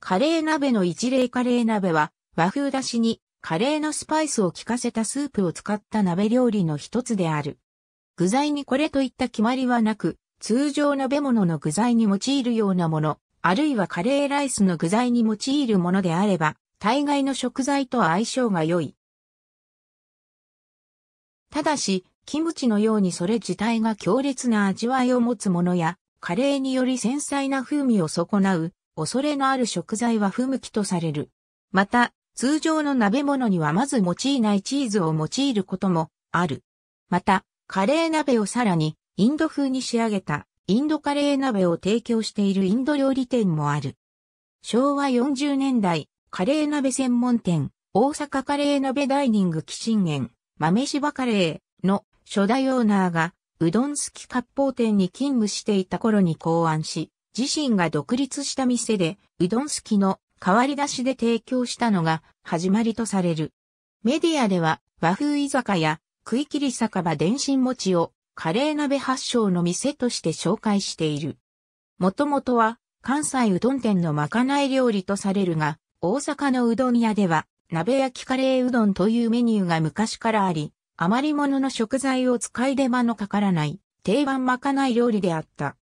カレー鍋の一例カレー鍋は和風だしにカレーのスパイスを効かせたスープを使った鍋料理の一つである。具材にこれといった決まりはなく、通常鍋物の具材に用いるようなもの、あるいはカレーライスの具材に用いるものであれば、大概の食材と相性が良い。ただし、キムチのようにそれ自体が強烈な味わいを持つものや、カレーにより繊細な風味を損なう恐れのある食材は不向きとされる。また、通常の鍋物にはまず用いないチーズを用いることもある。また、カレー鍋をさらにインド風に仕上げたインドカレー鍋を提供しているインド料理店もある。昭和40年代、カレー鍋専門店、大阪カレー鍋ダイニング寄進園、豆柴カレーの初代オーナーが、うどん好き割烹店に勤務していた頃に考案し、自身が独立した店で、うどん好きの変わり出しで提供したのが始まりとされる。メディアでは和風居酒屋、食い切り酒場電信餅をカレー鍋発祥の店として紹介している。もともとは関西うどん店のまかない料理とされるが、大阪のうどん屋では鍋焼きカレーうどんというメニューが昔からあり、余り物の食材を使い手間のかからない定番まかない料理であった。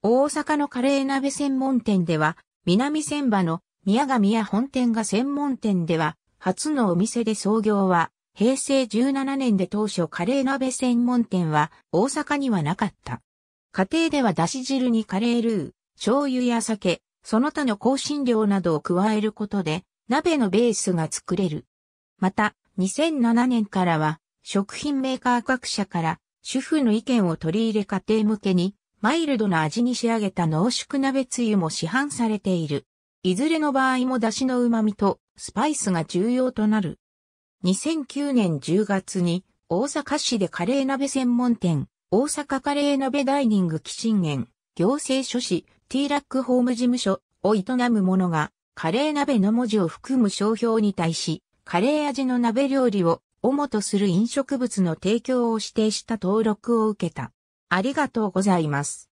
大阪のカレー鍋専門店では、南千葉の宮神屋本店が専門店では、初のお店で創業は、平成17年で当初カレー鍋専門店は大阪にはなかった。家庭ではだし汁にカレールー、醤油や酒、その他の香辛料などを加えることで、鍋のベースが作れる。また、2007年からは、食品メーカー各社から、主婦の意見を取り入れ家庭向けに、マイルドな味に仕上げた濃縮鍋つゆも市販されている。いずれの場合も出汁の旨味とスパイスが重要となる。2009年10月に大阪市でカレー鍋専門店、大阪カレー鍋ダイニングキシン行政書士、ティーラックホーム事務所を営む者が、カレー鍋の文字を含む商標に対し、カレー味の鍋料理を主とする飲食物の提供を指定した登録を受けた。ありがとうございます。